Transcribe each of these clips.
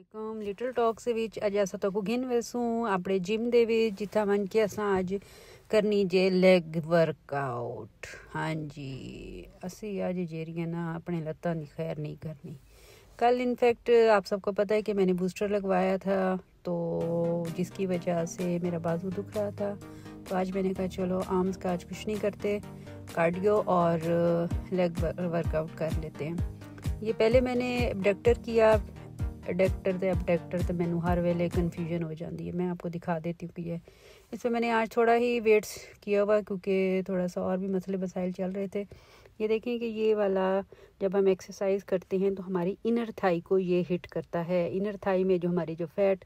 welcome little talks ਵਿੱਚ ਅੱਜ ਅਸਾਂ ਤੁਹਾਨੂੰ अपने जिम के ਦੇ ਵਿੱਚ ਜਿੱਥਾ ਮਨ ਕੇ ਅਸਾਂ ਅੱਜ ਕਰਨੀ ਜੇ ਲੈਗ ਵਰਕਆਊਟ ਹਾਂਜੀ ਅਸੀਂ ਅੱਜ ਜਿਹੜੀਆਂ ना ਆਪਣੇ ਲੱਤਾਂ नहीं ਖੈਰ ਨਹੀਂ कल इनफैक्ट आप सबको पता है कि मैंने बूस्टर लगवाया था तो जिसकी वजह से मेरा बाजू दुख रहा था तो आज मैंने कहा चलो आर्म्स का आज कुछ नहीं करते कार्डियो और लेग वर्कआउट कर लेते हैं ये पहले मैंने डॉक्टर किया अडेक्टर तो अपडेक्टर तो मैं हर वेले कन्फ्यूजन हो जाती है मैं आपको दिखा देती हूँ कि ये इस पर मैंने आज थोड़ा ही वेट्स किया हुआ क्योंकि थोड़ा सा और भी मसले मसाइल चल रहे थे ये देखें कि ये वाला जब हम एक्सरसाइज करते हैं तो हमारी इनर थाई को ये हिट करता है इनर थाई में जो हमारे जो फैट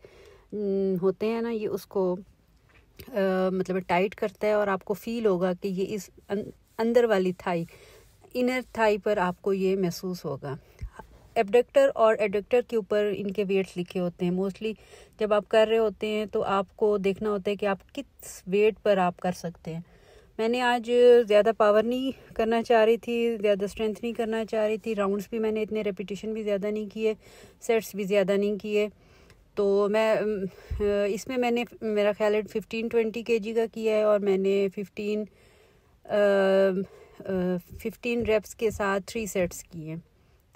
हम्म, होते हैं ना ये उसको आ, मतलब टाइट करता है और आपको फील होगा कि ये इस अं, अंदर वाली थाई इनर थाई पर आपको ये महसूस होगा एबडक्टर और एडक्टर के ऊपर इनके वेट्स लिखे होते हैं मोस्टली जब आप कर रहे होते हैं तो आपको देखना होता है कि आप किस वेट पर आप कर सकते हैं मैंने आज ज़्यादा पावर नहीं करना चाह रही थी ज़्यादा स्ट्रेंथ नहीं करना चाह रही थी राउंड्स भी मैंने इतने रेपिटेशन भी ज़्यादा नहीं किए सेट्स भी ज़्यादा नहीं किए तो मैं इसमें मैंने मेरा ख्याल है फिफ्टीन ट्वेंटी के जी का किया है और मैंने फिफ्टीन फिफ्टीन रेप्स के साथ थ्री सेट्स किए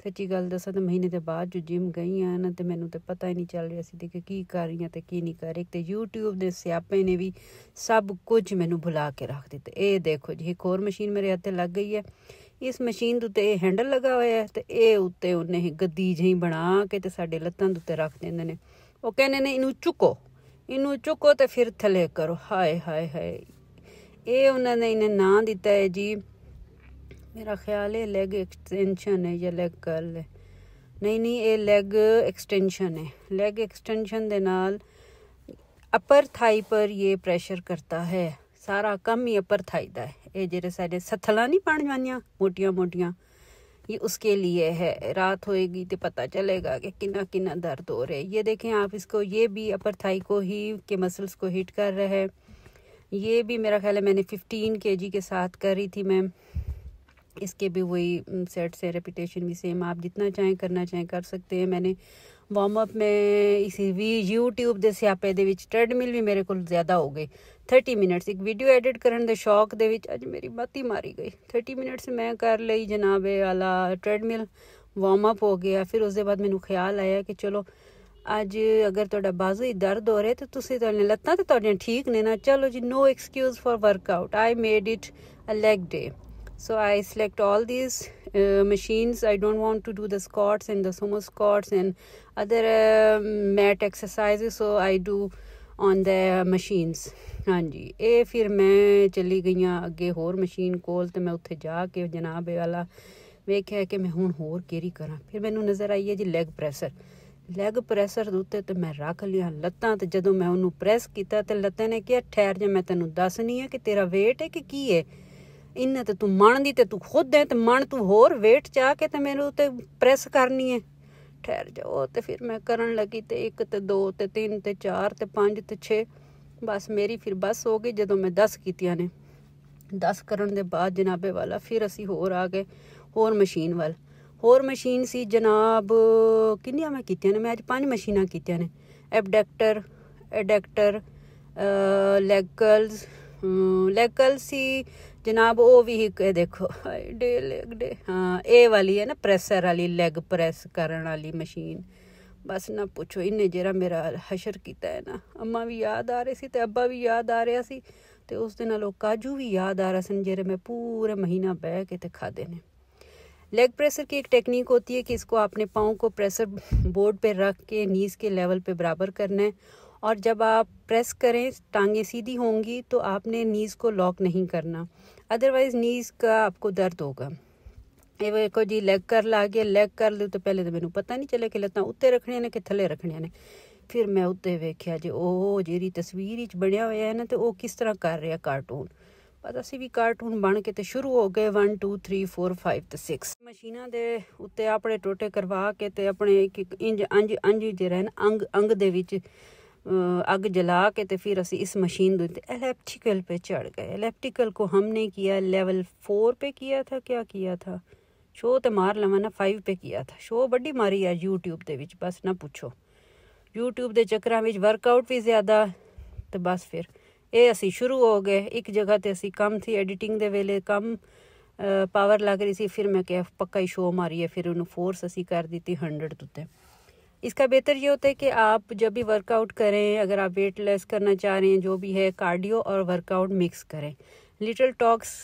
ਸੱਚੀ ਗੱਲ ਦੱਸਾਂ ਤਾਂ ਮਹੀਨੇ ਦੇ ਬਾਅਦ ਜੋ ਜਿਮ ਗਈ ਆ ਨਾ ਤੇ ਮੈਨੂੰ ਤੇ ਪਤਾ ਹੀ ਨਹੀਂ ਚੱਲ ਰਿਹਾ ਸੀ ਕਿ ਕੀ ਕਰ ਰਹੀ ਆ ਤੇ ਕੀ ਨਹੀਂ ਕਰ ਰਹੀ ਤੇ YouTube ਦੇ ਸਿਆਪੇ ਨੇ ਵੀ ਸਭ ਕੁਝ ਮੈਨੂੰ ਭੁਲਾ ਕੇ ਰੱਖ ਦਿੱਤਾ ਇਹ ਦੇਖੋ ਜੀ ਇੱਕ ਹੋਰ ਮਸ਼ੀਨ ਮੇਰੇ ਹੱਥੇ ਲੱਗ ਗਈ ਹੈ ਇਸ ਮਸ਼ੀਨ ਦੇ ਉੱਤੇ ਇਹ ਹੈਂਡਲ ਲਗਾ ਹੋਇਆ ਹੈ ਤੇ ਇਹ ਉੱਤੇ ਉਹਨੇ ਹੀ ਗੱਦੀ ਜਿਹੀ ਬਣਾ ਕੇ ਤੇ ਸਾਡੇ ਲੱਤਾਂ ਦੇ ਉੱਤੇ ਰੱਖ ਦਿੰਦੇ ਨੇ ਉਹ ਕਹਿੰਦੇ ਨੇ ਇਹਨੂੰ ਚੁੱਕੋ ਇਹਨੂੰ ਚੁੱਕੋ ਤੇ ਫਿਰ ਥੱਲੇ ਕਰੋ ਹਾਏ ਹਾਏ ਹਾਏ ਇਹ ਉਹਨਾਂ ਨੇ ਇਹਨੇ ਨਾਂ ਦਿੱਤਾ ਹੈ ਜੀ मेरा ख्याल है लेग एक्सटेंशन है या लेग कर्ल है नहीं नहीं ये लेग एक्सटेंशन है लेग एक्सटेंशन के नाल अपर थाई पर ये प्रेशर करता है सारा कम ही अपर थाई का है ये जो सारे ਸਥਲਾ नहीं पड़ ਜਾਂਦੀਆਂ मोटिया मोटिया ये उसके लिए है रात होएगी तो पता चलेगा कि किन्ना किन्ना दर्द हो रहा है ये देखें आप इसको ये भी अपर थाई को ही के मसल्स को हिट कर रहा है ये भी मेरा ख्याल है मैंने के जी के साथ करी थी मैम इसके भी वही सेट्स है रेपिटेशन भी सेम आप जितना चाहें करना ਚਾਹੇ ਕਰ ਸਕਦੇ ਹੈ ਮੈਨੇ ਵਾਰਮ ਅਪ ਮੈਂ ਇਸੇ ਵੀ YouTube ਦੇ ਸਿਆਪੇ ਦੇ ਵਿੱਚ ਟ੍ਰੈਡਮਿਲ ਵੀ ਮੇਰੇ ਕੋਲ ਜ਼ਿਆਦਾ ਹੋ ਗਏ 30 ਮਿੰਟਸ ਇੱਕ ਵੀਡੀਓ ਐਡਿਟ ਕਰਨ ਦੇ ਸ਼ੌਕ ਦੇ ਵਿੱਚ ਅੱਜ ਮੇਰੀ ਬਾਤੀ ਮਾਰੀ ਗਈ 30 ਮਿੰਟਸ ਮੈਂ ਕਰ ਲਈ ਜਨਾਬ ਆਲਾ ਟ੍ਰੈਡਮਿਲ ਵਾਰਮ ਅਪ ਹੋ ਗਿਆ ਫਿਰ ਉਸ ਦੇ ਬਾਅਦ ਮੈਨੂੰ ਖਿਆਲ ਆਇਆ ਕਿ ਚਲੋ ਅੱਜ ਅਗਰ ਤੁਹਾਡਾ ਬਾਜ਼ੂ ਹੀ ਦਰਦ ਹੋ ਰਿਹਾ ਤੇ ਤੁਸੀਂ ਤੁਹਾਡੀਆਂ ਲੱਤਾਂ ਤੇ ਤੁਹਾਡੀਆਂ ਠੀਕ ਨੇ ਨਾ ਚਲੋ ਜੀ no excuse for workout I made it a leg day so I select all these uh, machines I don't want to do the squats and the sumo squats and other uh, mat exercises so I do on the machines ਹਾਂਜੀ ਇਹ ਫਿਰ ਮੈਂ ਚਲੀ ਗਈਆਂ ਅੱਗੇ ਹੋਰ machine ਕੋਲ ਤੇ ਮੈਂ ਉੱਥੇ ਜਾ ਕੇ ਜਨਾਬ ਵਾਲਾ ਵੇਖਿਆ ਕਿ ਮੈਂ ਹੁਣ ਹੋਰ ਕਿਹੜੀ ਕਰਾਂ ਫਿਰ ਮੈਨੂੰ ਨਜ਼ਰ ਆਈ ਹੈ ਜੀ ਲੈਗ ਪ੍ਰੈਸਰ ਲੈਗ ਪ੍ਰੈਸਰ ਦੇ ਉੱਤੇ ਤੇ ਮੈਂ ਰੱਖ ਲਿਆ ਲੱਤਾਂ ਤੇ ਜਦੋਂ ਮੈਂ ਉਹਨੂੰ ਪ੍ਰੈਸ ਕੀਤਾ ਤੇ ਲੱਤਾਂ ਨੇ ਕਿਹਾ ਠਹਿਰ ਜਾ ਮੈਂ ਤੈਨੂੰ ਦੱਸਣੀ ਹੈ ਕਿ ਤੇਰਾ weight ਹੈ ਕਿ ਕੀ ਹੈ ਇਹਨਾਂ ਤੇ ਤੂੰ ਮਨ ਦੀ ਤੇ ਤੂੰ ਖੁਦ ਹੈ ਤੇ ਮਨ ਤੂੰ ਹੋਰ ਵੇਟ ਚਾਹ ਕੇ ਤੇ ਮੈਨੂੰ ਤੇ ਪ੍ਰੈਸ ਕਰਨੀ ਹੈ ਠਹਿਰ ਜਾਓ ਤੇ ਫਿਰ ਮੈਂ ਕਰਨ ਲੱਗੀ ਤੇ 1 ਤੇ 2 ਤੇ 3 ਤੇ 4 ਤੇ 5 ਤੇ 6 ਬਸ ਮੇਰੀ ਫਿਰ ਬਸ ਹੋ ਗਈ ਜਦੋਂ ਮੈਂ 10 ਕੀਤੀਆਂ ਨੇ 10 ਕਰਨ ਦੇ ਬਾਅਦ ਜਨਾਬੇ ਵਾਲਾ ਫਿਰ ਅਸੀਂ ਹੋਰ ਆ ਗਏ ਹੋਰ ਮਸ਼ੀਨ ਵੱਲ ਹੋਰ ਮਸ਼ੀਨ ਸੀ ਜਨਾਬ ਕਿੰਨੀਆਂ ਮੈਂ ਕੀਤੀਆਂ ਨੇ ਮੈਂ ਅੱਜ ਪੰਜ ਮਸ਼ੀਨਾਂ ਕੀਤੀਆਂ ਨੇ ਐਬਡੈਕਟਰ ਐਡੈਕਟਰ ਲੈਗਲਸ ਲੈਗਲ ਸੀ जनाब वो भी के देखो डे लेग डे हाँ ये वाली है ना प्रेसर वाली लैग प्रेस करी मशीन बस ना पूछो इन्ने जरा मेरा हशर किया है ना अम्मा भी याद आ रहे थे ते अब्बा भी याद आ रहा सी तो उस दिन काजू भी याद आ रहा सन जे मैं पूरा महीना बह के तो खादे ने लेग प्रेसर की एक टेक्निक होती है कि इसको आपने पाँव को प्रेसर बोर्ड पर रख के नीज़ के लेवल पर बराबर करना है और जब आप प्रेस करें टांगें सीधी होंगी तो आपने नीज़ को लॉक नहीं करना अदरवाइज़ नीज़ का आपको दर्द होगा ਇਹ ਵੇਖੋ ਜੀ ਲੈਗ ਕਰਲ ਆ ਗਿਆ ਲੈਗ ਕਰਲ ਉੱਤੇ ਪਹਿਲੇ ਤਾਂ ਮੈਨੂੰ ਪਤਾ ਨਹੀਂ ਚੱਲਿਆ ਕਿ ਲੱਤਾਂ ਉੱਤੇ ਰੱਖਣੀਆਂ ਨੇ ਕਿ ਥੱਲੇ ਰੱਖਣੀਆਂ ਨੇ ਫਿਰ ਮੈਂ ਉੱਤੇ ਵੇਖਿਆ ਜੇ ਉਹ ਜਿਹੜੀ ਤਸਵੀਰ ਵਿੱਚ ਬਣਿਆ ਹੋਇਆ ਹੈ ਨਾ ਤੇ ਉਹ ਕਿਸ ਤਰ੍ਹਾਂ ਕਰ ਰਿਹਾ ਕਾਰਟੂਨ ਪਰ ਅਸੀਂ ਵੀ ਕਾਰਟੂਨ ਬਣ ਕੇ ਤੇ ਸ਼ੁਰੂ ਹੋ ਗਏ 1 2 3 4 5 ਤੇ 6 ਮਸ਼ੀਨਾਂ ਦੇ ਉੱਤੇ ਆਪਣੇ ਟੋਟੇ ਕਰਵਾ ਕੇ ਤੇ ਆਪਣੇ ਇੱਕ ਇੰਜ ਅੰਜ ਅੰਜ ਜਿਹੜਾ ਹੈ ਨਾ ਅੰਗ ਅੰਗ ਦੇ ਵਿੱਚ ਅੱਗ ਜਲਾ ਕੇ ਤੇ ਫਿਰ ਅਸੀਂ ਇਸ ਮਸ਼ੀਨ ਦੇ ਉੱਤੇ ਇਲੈਕਟ੍ਰੀਕਲ ਪੇ ਚੜ ਗਏ ਇਲੈਕਟ੍ਰੀਕਲ ਕੋ ਹਮਨੇ ਕੀਆ ਲੈਵਲ 4 ਪੇ ਕੀਆ ਥਾ ਕਿਆ ਕੀਆ ਥਾ ਸ਼ੋ ਤੇ ਮਾਰ ਲਵਾਂ ਨਾ 5 ਪੇ ਕੀਆ ਥਾ ਸ਼ੋ ਵੱਡੀ ਮਾਰੀ ਆ YouTube ਦੇ ਵਿੱਚ ਬਸ ਨਾ ਪੁੱਛੋ YouTube ਦੇ ਚੱਕਰਾਂ ਵਿੱਚ ਵਰਕਆਊਟ ਵੀ ਜ਼ਿਆਦਾ ਤੇ ਬਸ ਫਿਰ ਇਹ ਅਸੀਂ ਸ਼ੁਰੂ ਹੋ ਗਏ ਇੱਕ ਜਗ੍ਹਾ ਤੇ ਅਸੀਂ ਕੰਮ ਸੀ ਐਡੀਟਿੰਗ ਦੇ ਵੇਲੇ ਕੰਮ ਪਾਵਰ ਲੱਗ ਰਹੀ ਸੀ ਫਿਰ ਮੈਂ ਕਿਹਾ ਪੱਕਾ ਹੀ ਸ਼ੋ ਮਾਰੀ ਮਾਰੀਏ ਫਿਰ ਉਹਨੂੰ ਫੋਰਸ ਅਸੀਂ ਕਰ ਦਿੱਤੀ 100 ਉੱਤੇ इसका बेहतर ये होता है कि आप जब भी वर्कआउट करें अगर आप वेट लेस करना चाह रहे हैं जो भी है कार्डियो और वर्कआउट मिक्स करें लिटल टॉक्स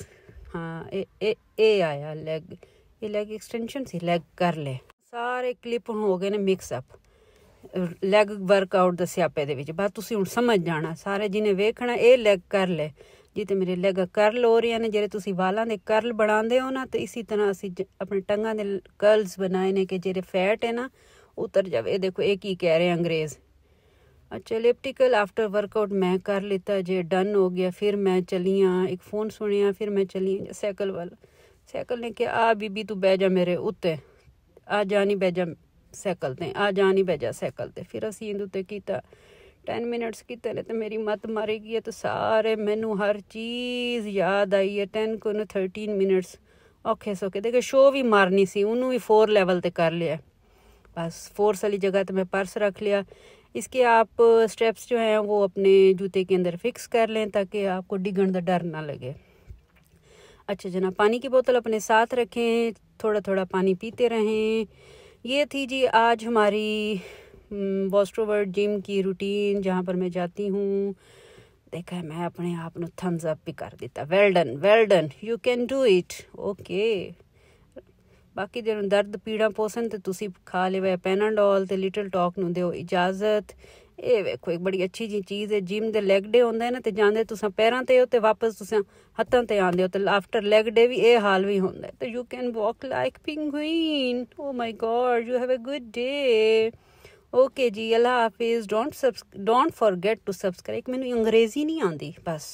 हाँ ए, ए, ए आया लेग ये लेग एक्सटेंशन थी लेग कर ले ਸਾਰੇ ਕਲਿੱਪ ਹੋ ਗਏ ਨੇ ਮਿਕਸ ਅਪ ਲੈਗ ਵਰਕਆਊਟ ਦੇ ਸਿਆਪੇ ਦੇ ਵਿੱਚ ਬਸ ਤੁਸੀਂ ਹੁਣ ਸਮਝ ਜਾਣਾ ਸਾਰੇ ਜਿਹਨੇ ਵੇਖਣਾ ਇਹ ਲੈਗ ਕਰ ਲੈ ਜੀ ਤੇ ਮੇਰੇ ਲੈਗ ਕਰਲ ਹੋ ਰਹੀਆਂ ਨੇ ਜਿਹੜੇ ਤੁਸੀਂ ਵਾਲਾਂ ਦੇ ਕਰਲ ਬਣਾਉਂਦੇ ਹੋ ਨਾ ਤੇ ਇਸੇ ਤਰ੍ਹਾਂ ਅਸੀਂ ਆਪਣੇ ਟੰਗਾਂ ਦੇ ਕਰਲਸ ਬਣਾਏ ਨੇ ਕਿ ਜਿਹੜੇ ਫੈਟ ਹੈ ਨਾ ਉਤਰ ਜਾਵੇ ਦੇਖੋ ਇਹ ਕੀ ਕਹਿ ਰਹੇ ਅੰਗਰੇਜ਼ ਅੱਛਾ ਲਿਪਟੀਕਲ ਆਫਟਰ ਵਰਕਆਊਟ ਮੈਂ ਕਰ ਲਿੱਤਾ ਜੇ ਡਨ ਹੋ ਗਿਆ ਫਿਰ ਮੈਂ ਚਲੀਆਂ ਇੱਕ ਫੋਨ ਸੁਣਿਆ ਫਿਰ ਮੈਂ ਚਲੀਆਂ ਸਾਈਕਲ ਵੱਲ ਸਾਈਕਲ ਨੇ ਕਿ ਆ ਬੀਬੀ ਤੂੰ ਬਹਿ ਜਾ ਮੇਰੇ ਉੱਤੇ ਆ ਜਾ ਨਹੀਂ ਬਹਿ ਜਾ ਸਾਈਕਲ ਤੇ ਆ ਜਾ ਨਹੀਂ ਬਹਿ ਜਾ ਸਾਈਕਲ ਤੇ ਫਿਰ ਅਸੀਂ ਇਹਦੇ ਉੱਤੇ ਕੀਤਾ 10 ਮਿੰਟਸ ਕੀਤੇ ਨੇ ਤੇ ਮੇਰੀ ਮਤ ਮਾਰੇਗੀ ਤੇ ਸਾਰੇ ਮੈਨੂੰ ਹਰ ਚੀਜ਼ ਯਾਦ ਆਈ ਹੈ 10 ਕੋ 13 ਮਿੰਟਸ ਔਖੇ ਸੋਕੇ ਦੇਖੋ ਸ਼ੋ ਵੀ ਮਾਰਨੀ ਸੀ ਉਹਨੂੰ ਵੀ 4 ਲੈਵਲ ਤੇ ਕਰ ਲਿਆ बस फोर्स वाली जगह तो मैं पर्स रख लिया इसके आप स्टेप्स जो हैं वो अपने जूते के अंदर फिक्स कर लें ताकि आपको डिगण का डर ना लगे अच्छा जना पानी की बोतल अपने साथ रखें थोड़ा थोड़ा पानी पीते रहें ये थी जी आज हमारी बॉस्ट्रोवर्ड जिम की रूटीन जहाँ पर मैं जाती हूँ देखा है मैं अपने आप को थम्स अप भी कर देता well done well done you can do it okay ਬਾਕੀ ਜੇ ਨੂੰ ਦਰਦ ਪੀੜਾ ਪੋਸਣ ਤੇ ਤੁਸੀਂ ਖਾ ਲਿਵੇ ਪੈਨਾਡੋਲ ਤੇ ਲਿਟਲ ਟਾਕ ਨੂੰ ਦਿਓ ਇਜਾਜ਼ਤ ਇਹ ਵੇਖੋ ਇੱਕ ਬੜੀ ਅੱਛੀ ਜੀ ਚੀਜ਼ ਹੈ ਜਿਮ ਦੇ ਲੈਗ ਡੇ ਹੁੰਦਾ ਹੈ ਨਾ ਤੇ ਜਾਂਦੇ ਤੁਸੀਂ ਪੈਰਾਂ ਤੇ ਹੋ ਤੇ ਵਾਪਸ ਤੁਸੀਂ ਹੱਥਾਂ ਤੇ ਆਉਂਦੇ ਹੋ ਤੇ ਆਫਟਰ ਲੈਗ ਡੇ ਵੀ ਇਹ ਹਾਲ ਵੀ ਹੁੰਦਾ ਤੇ you can walk like penguin oh my god you have a good day okay ਜੀ ਅੱਲਾ ਹਾਫਿਜ਼ don't don't forget to subscribe ਮੈਨੂੰ ਅੰਗਰੇਜ਼ੀ ਨਹੀਂ ਆਉਂਦੀ ਬਸ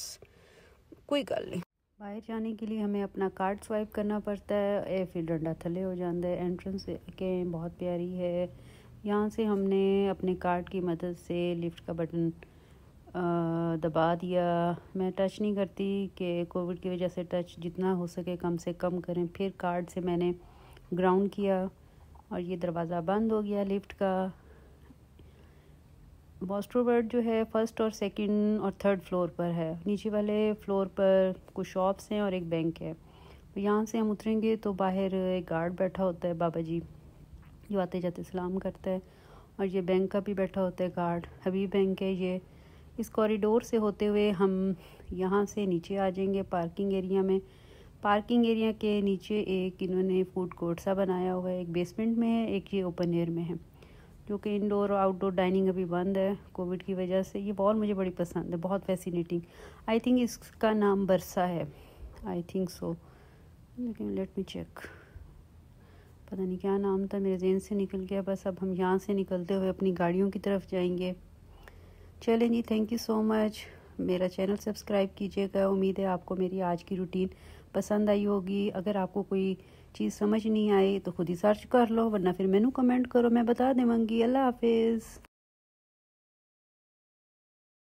ਕੋਈ ਗੱਲ ਨਹੀਂ बाहर जाने के लिए हमें अपना कार्ड स्वाइप करना पड़ता है या फिर डंडा थले हो जाता है एंट्रेंस के बहुत प्यारी है यहाँ से हमने अपने कार्ड की मदद से लिफ्ट का बटन दबा दिया मैं टच नहीं करती कि कोविड की वजह से टच जितना हो सके कम से कम करें फिर कार्ड से मैंने ग्राउंड किया और ये दरवाज़ा बंद हो गया लिफ्ट का बॉस्ट्रो वर्ड जो है फर्स्ट और सेकंड और थर्ड फ्लोर पर है नीचे वाले फ्लोर पर कुछ शॉप्स हैं और एक बैंक है तो यहाँ से हम उतरेंगे तो बाहर एक गार्ड बैठा होता है बाबा जी जो आते जाते सलाम करता है और ये बैंक का भी बैठा होता है गार्ड हबीब बैंक है ये इस कॉरिडोर से होते हुए हम यहाँ से नीचे आ जाएंगे पार्किंग एरिया में पार्किंग एरिया के नीचे एक इन्होंने फूड कोर्ट सा बनाया हुआ है एक बेसमेंट में है एक ये ओपन एयर में है क्योंकि इंडोर और आउटडोर डाइनिंग अभी बंद है कोविड की वजह से ये वॉल मुझे बड़ी पसंद है बहुत फैसिनेटिंग आई थिंक इसका नाम बरसा है आई थिंक सो लेकिन लेट मी चेक पता नहीं क्या नाम था मेरे जेन से निकल गया बस अब हम यहाँ से निकलते हुए अपनी गाड़ियों की तरफ जाएंगे चलें जी थैंक यू सो मच मेरा चैनल सब्सक्राइब कीजिएगा उम्मीद है आपको मेरी आज की रूटीन पसंद आई होगी अगर आपको कोई चीज़ समझ नहीं आई तो खुद ही सर्च कर लो वरना फिर मैनू कमेंट करो मैं बता देवगी अल्लाह हाफिज़